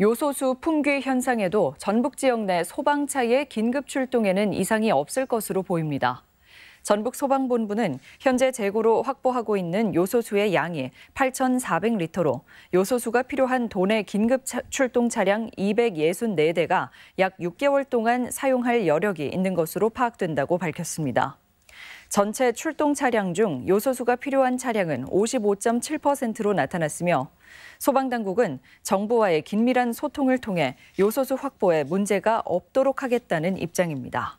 요소수 품귀 현상에도 전북 지역 내 소방차의 긴급 출동에는 이상이 없을 것으로 보입니다. 전북 소방본부는 현재 재고로 확보하고 있는 요소수의 양이 8,400리터로 요소수가 필요한 도내 긴급 출동 차량 264대가 약 6개월 동안 사용할 여력이 있는 것으로 파악된다고 밝혔습니다. 전체 출동 차량 중 요소수가 필요한 차량은 55.7%로 나타났으며 소방당국은 정부와의 긴밀한 소통을 통해 요소수 확보에 문제가 없도록 하겠다는 입장입니다.